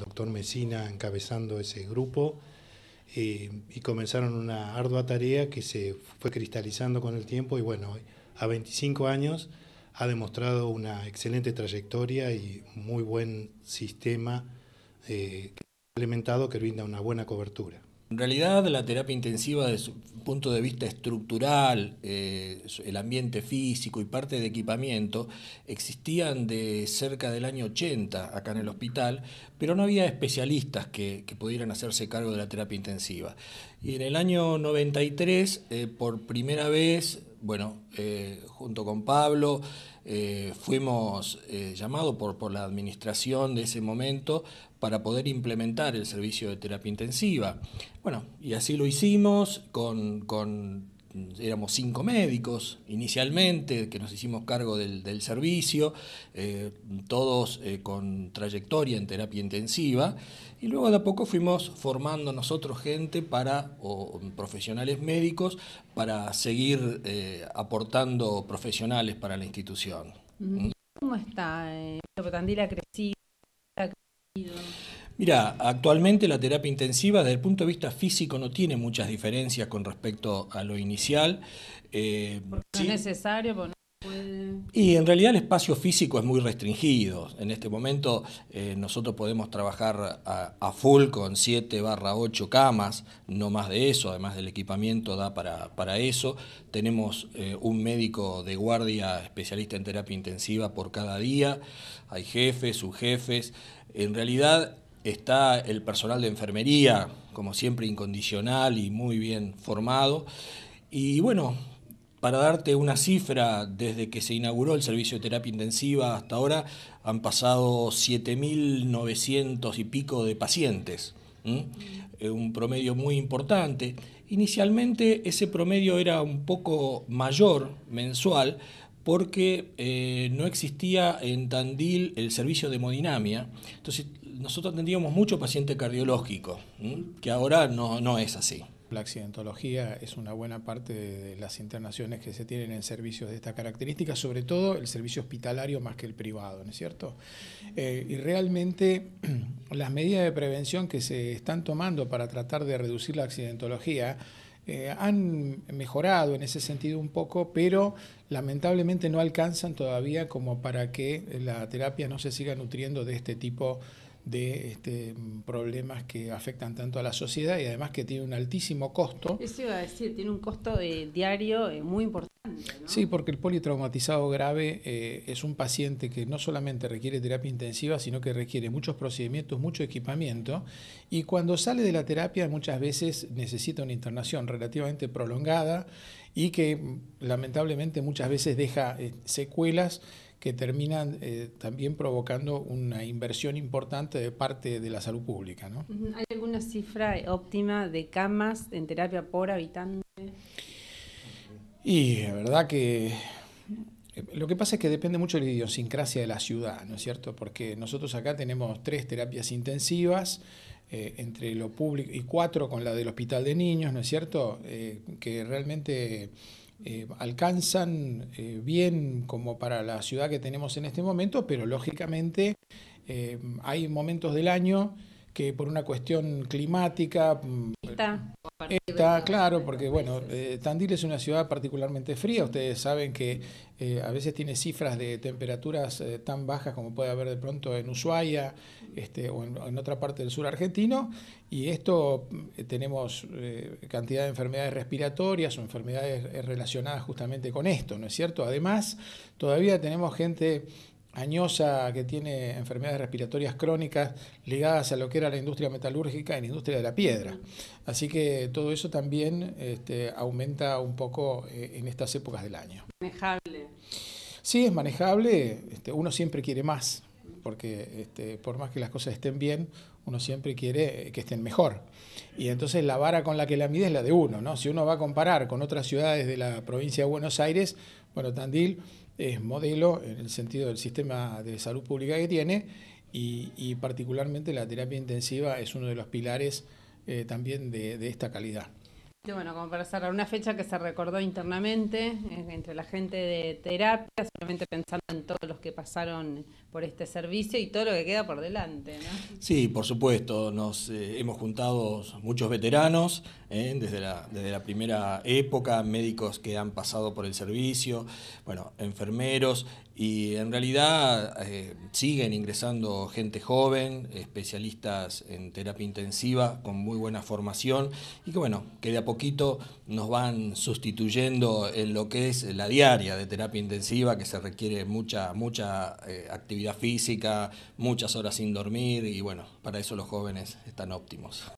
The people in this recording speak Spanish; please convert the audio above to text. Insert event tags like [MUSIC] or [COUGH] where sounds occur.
doctor Mesina encabezando ese grupo eh, y comenzaron una ardua tarea que se fue cristalizando con el tiempo y bueno, a 25 años ha demostrado una excelente trayectoria y muy buen sistema eh, implementado que brinda una buena cobertura. En realidad, la terapia intensiva desde su punto de vista estructural, eh, el ambiente físico y parte de equipamiento existían de cerca del año 80 acá en el hospital, pero no había especialistas que, pudieran hacerse cargo de la terapia intensiva. Y en el año 93, eh, por primera vez, bueno, eh, junto con Pablo eh, fuimos eh, llamados por, por la administración de ese momento para poder implementar el servicio de terapia intensiva. Bueno, y así lo hicimos con Mm, éramos cinco médicos inicialmente, que nos hicimos cargo del, servicio, eh, todos eh, con trayectoria en terapia intensiva, y luego de a poco fuimos formando nosotros gente para, o profesionales médicos, para seguir eh, aportando profesionales para la institución. ¿Cómo está? ha Ha crecido? Mira, actualmente la terapia intensiva desde el punto de vista físico no tiene muchas diferencias con respecto a lo inicial. Eh, es necesario, Y en realidad el espacio físico es muy restringido. En este momento eh, nosotros podemos trabajar a, full con 7 barra 8 camas, no más de eso, además del equipamiento da para, para eso. Tenemos eh, un médico de guardia especialista en terapia intensiva por cada día, hay jefes, subjefes. En realidad está el personal de enfermería, como siempre incondicional y muy bien formado. Y bueno, para darte una cifra, desde que se inauguró el servicio de terapia intensiva hasta ahora han pasado 7.900 y pico de pacientes, eh, un promedio muy importante. Inicialmente ese promedio era un poco mayor mensual porque eh, no existía en Tandil el servicio de hemodinamia. Entonces nosotros atendíamos mucho paciente cardiológico, que ahora no, es así. La accidentología es una buena parte de las internaciones que se tienen en servicios de esta característica, sobre todo el servicio hospitalario más que el privado, ¿no es cierto? Eh, y realmente [CLEARS THROAT] las medidas de prevención que se están tomando para tratar de reducir la accidentología eh, han mejorado en ese sentido un poco, pero lamentablemente no alcanzan todavía como para que la terapia no se siga nutriendo de este tipo de de este, problemas que afectan tanto a la sociedad y además que tiene un altísimo costo. Eso iba a decir, tiene un costo diario eh, muy importante. Sí, porque el politraumatizado grave eh, es un paciente que no solamente requiere terapia intensiva, sino que requiere muchos procedimientos, mucho equipamiento, y cuando sale de la terapia muchas veces necesita una internación relativamente prolongada y que mm, lamentablemente muchas veces deja eh, secuelas que terminan eh, también provocando una inversión importante de parte de la salud pública. ¿Hay alguna cifra óptima de camas en terapia por habitante? Y la verdad que eh, lo que pasa es que depende mucho de la idiosincrasia de la ciudad, ¿no es cierto? Porque nosotros acá tenemos tres terapias intensivas, eh, entre lo público y cuatro con la del hospital de niños, ¿no es cierto? Eh, que realmente alcanzan bien como para la ciudad que tenemos en este momento, pero lógicamente hay momentos del año que por una cuestión climática... Está, mm, está eh, claro, porque bueno, eh, Tandil es una ciudad particularmente fría, ustedes saben que eh, a veces tiene cifras de temperaturas tan bajas como puede haber de pronto en Ushuaia este, o en otra parte del sur argentino, y esto tenemos cantidad de enfermedades respiratorias o enfermedades relacionadas justamente con esto, ¿no es cierto? Además, todavía tenemos gente añosa que tiene enfermedades respiratorias crónicas ligadas a lo que era la industria metalúrgica y la industria de la piedra. Así que todo eso también este, aumenta un poco eh, en estas épocas del año. Manejable. Sí, es manejable. Este, uno siempre quiere más, porque este, por más que las cosas estén bien, uno siempre quiere que estén mejor. Y entonces la vara con la que la mide es la de uno, ¿no? Si uno va a comparar con otras ciudades de la provincia de Buenos Aires, bueno, Tandil es modelo en el sentido del sistema de salud pública que tiene y, particularmente la terapia intensiva es uno de los pilares eh, también de, esta calidad. Y bueno, como para cerrar, una fecha que se recordó internamente eh, entre la gente de terapia, solamente pensando en todos los que pasaron por este servicio y todo lo que queda por delante. Sí, por supuesto, nos eh, hemos juntado muchos veteranos, eh, desde, la, desde la primera época, médicos que han pasado por el servicio, bueno, enfermeros, y en realidad eh, siguen ingresando gente joven, especialistas en terapia intensiva, con muy buena formación, y que bueno, que de a poquito nos van sustituyendo en lo que es la diaria de terapia intensiva, que se requiere mucha, mucha actividad física, muchas horas sin dormir y bueno, para eso los jóvenes están óptimos.